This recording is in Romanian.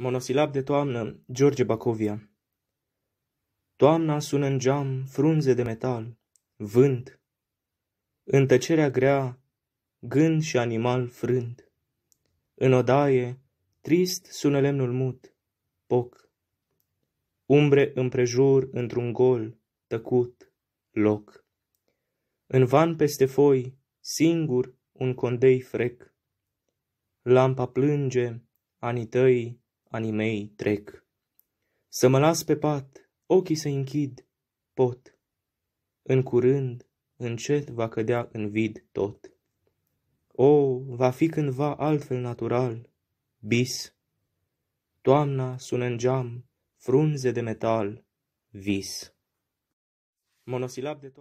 Monosilab de toamnă, George Bacovia Toamna sună în geam, frunze de metal, vânt. În tăcerea grea, gând și animal frânt. În odaie, trist sună lemnul mut, poc. Umbre împrejur într-un gol, tăcut, loc. În van peste foi, singur, un condei frec. Lampa plânge, anii tăi, anii mei trec. Să mă las pe pat, ochii să închid, pot. În curând, încet va cădea în vid tot. O, va fi cândva altfel natural, bis. Toamna sună în geam, frunze de metal, vis. Monosilab de